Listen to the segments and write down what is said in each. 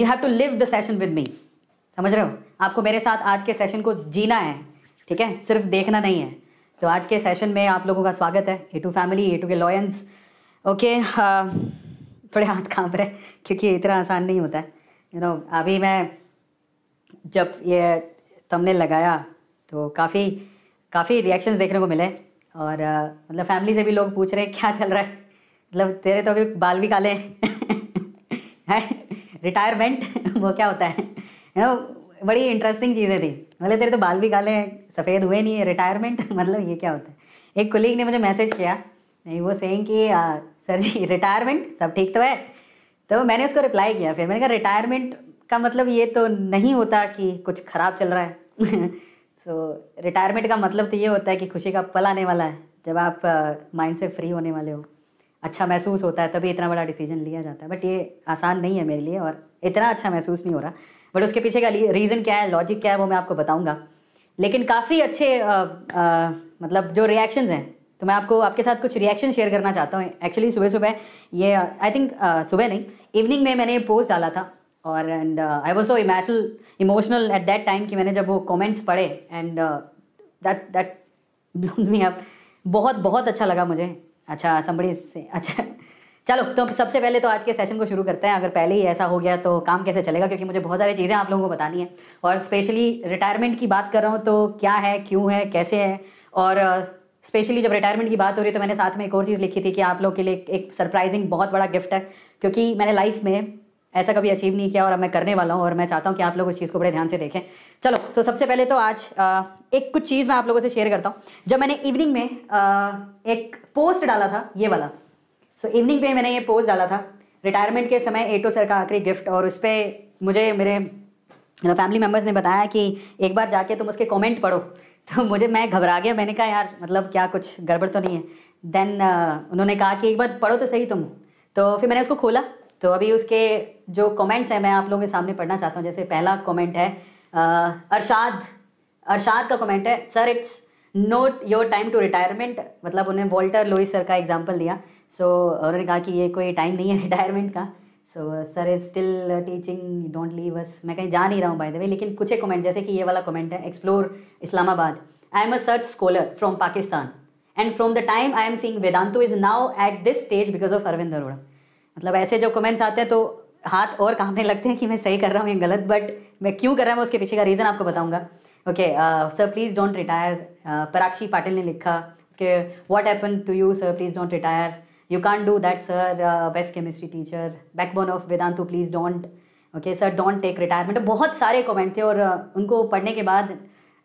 you have to live the session with me समझ रहे हो आपको मेरे साथ आज के सेशन को जीना है ठीक है सिर्फ देखना नहीं है तो आज के सेशन में आप लोगों का स्वागत है A two family A two K lions okay हाँ, थोड़े हाथ काँप रहे क्योंकि इतना आसान नहीं होता है यू नो अभी मैं जब ये तमने लगाया तो काफ़ी काफ़ी रिएक्शंस देखने को मिले और uh, मतलब फैमिली से भी लोग पूछ रहे हैं क्या चल रहा है मतलब तेरे तो अभी बाल भी काले हैं रिटायरमेंट वो क्या होता है यू नो बड़ी इंटरेस्टिंग चीज़ें थी बोले तेरे तो बाल भी काले हैं सफ़ेद हुए नहीं है रिटायरमेंट मतलब ये क्या होता है एक कुलीग ने मुझे मैसेज किया वो सेइंग कि सर जी रिटायरमेंट सब ठीक तो है तो मैंने उसको रिप्लाई किया फिर मैंने कहा रिटायरमेंट का मतलब ये तो नहीं होता कि कुछ ख़राब चल रहा है सो so, रिटायरमेंट का मतलब तो ये होता है कि खुशी का पल आने वाला है जब आप माइंड से फ्री होने वाले हो अच्छा महसूस होता है तभी इतना बड़ा डिसीजन लिया जाता है बट ये आसान नहीं है मेरे लिए और इतना अच्छा महसूस नहीं हो रहा बट उसके पीछे का रीज़न क्या है लॉजिक क्या है वो मैं आपको बताऊँगा लेकिन काफ़ी अच्छे आ, आ, मतलब जो रिएक्शंस हैं तो मैं आपको आपके साथ कुछ रिएक्शन शेयर करना चाहता हूँ एक्चुअली सुबह सुबह ये आई थिंक सुबह नहीं इवनिंग में मैंने ये पोस्ट डाला था और and I was so emotional emotional at that time कि मैंने जब वो कमेंट्स पढ़े and that that me up बहुत बहुत अच्छा लगा मुझे अच्छा असम्बड़ी से अच्छा चलो तो सबसे पहले तो आज के सेशन को शुरू करते हैं अगर पहले ही ऐसा हो गया तो काम कैसे चलेगा क्योंकि मुझे बहुत सारी चीज़ें आप लोगों को बतानी है और स्पेशली रिटायरमेंट की बात कर रहा हूँ तो क्या है क्यों है कैसे है और स्पेशली uh, जब रिटायरमेंट की बात हो रही है तो मैंने साथ में एक और चीज़ लिखी थी कि आप लोग के लिए एक सरप्राइजिंग बहुत बड़ा गिफ्ट है क्योंकि मैंने लाइफ में ऐसा कभी अचीव नहीं किया और अब मैं करने वाला हूँ और मैं चाहता हूँ कि आप लोग उस चीज़ को बड़े ध्यान से देखें चलो तो सबसे पहले तो आज एक कुछ चीज़ मैं आप लोगों से शेयर करता हूँ जब मैंने इवनिंग में एक पोस्ट डाला था ये वाला सो इवनिंग में मैंने ये पोस्ट डाला था रिटायरमेंट के समय एटो सर का आखिरी गिफ्ट और उस पर मुझे मेरे फैमिली मेम्बर्स ने बताया कि एक बार जाके तुम उसके कॉमेंट पढ़ो तो मुझे मैं घबरा गया मैंने कहा यार मतलब क्या कुछ गड़बड़ तो नहीं है देन उन्होंने कहा कि एक बार पढ़ो तो सही तुम तो फिर मैंने उसको खोला तो अभी उसके जो कमेंट्स हैं मैं आप लोगों के सामने पढ़ना चाहता हूँ जैसे पहला कमेंट है अरशाद अरशाद का कमेंट है sir it's not your time to retirement मतलब उन्हें वॉल्टर लोई सर का एग्जाम्पल दिया सो so, उन्होंने कहा कि ये कोई टाइम नहीं है रिटायरमेंट का so sir is still teaching don't leave us मैं कहीं जा नहीं रहा हूँ बाय द वे लेकिन कुछ कमेंट जैसे कि ये वाला कमेंट है explore Islamabad I am a search scholar from Pakistan and from the time I am seeing Vedantu is now at this stage because of Arvind Arora मतलब ऐसे जब कमेंट्स आते हैं तो हाथ और कांपने लगते हैं कि मैं सही कर रहा हूँ या गलत बट मैं क्यों कर रहा हूँ उसके पीछे का रीज़न आपको बताऊँगा okay sir please don't retire Parakshi Patil ने लिखा कि what happen to you sir please don't retire you can do that sir best chemistry teacher backbone of Vedantu please don't okay sir don't take retirement बहुत सारे comment थे और uh, उनको पढ़ने के बाद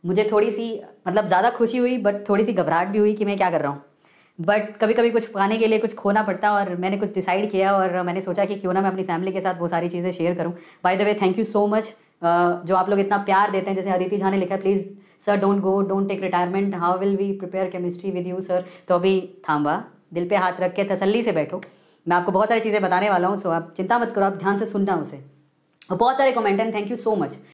मुझे थोड़ी सी मतलब ज़्यादा खुशी हुई बट थोड़ी सी घबराहट भी हुई कि मैं क्या कर रहा हूँ बट कभी कभी कुछ पाने के लिए कुछ खोना पड़ता और मैंने कुछ डिसाइड किया और मैंने सोचा कि क्यों ना मैं अपनी फैमिली के साथ वो सारी चीज़ें शेयर करूँ by the way thank you so much जो आप लोग इतना प्यार देते हैं जैसे अदिति झा ने लिखा है please sir don't go don't take retirement how will we prepare chemistry with you sir तो अभी थाम्बा दिल पे हाथ रख के तसल्ली से बैठो मैं आपको बहुत सारी चीज़ें बताने वाला हूँ सो आप चिंता मत करो आप ध्यान से सुनना उसे और बहुत सारे कमेंट हैं थैंक यू सो मच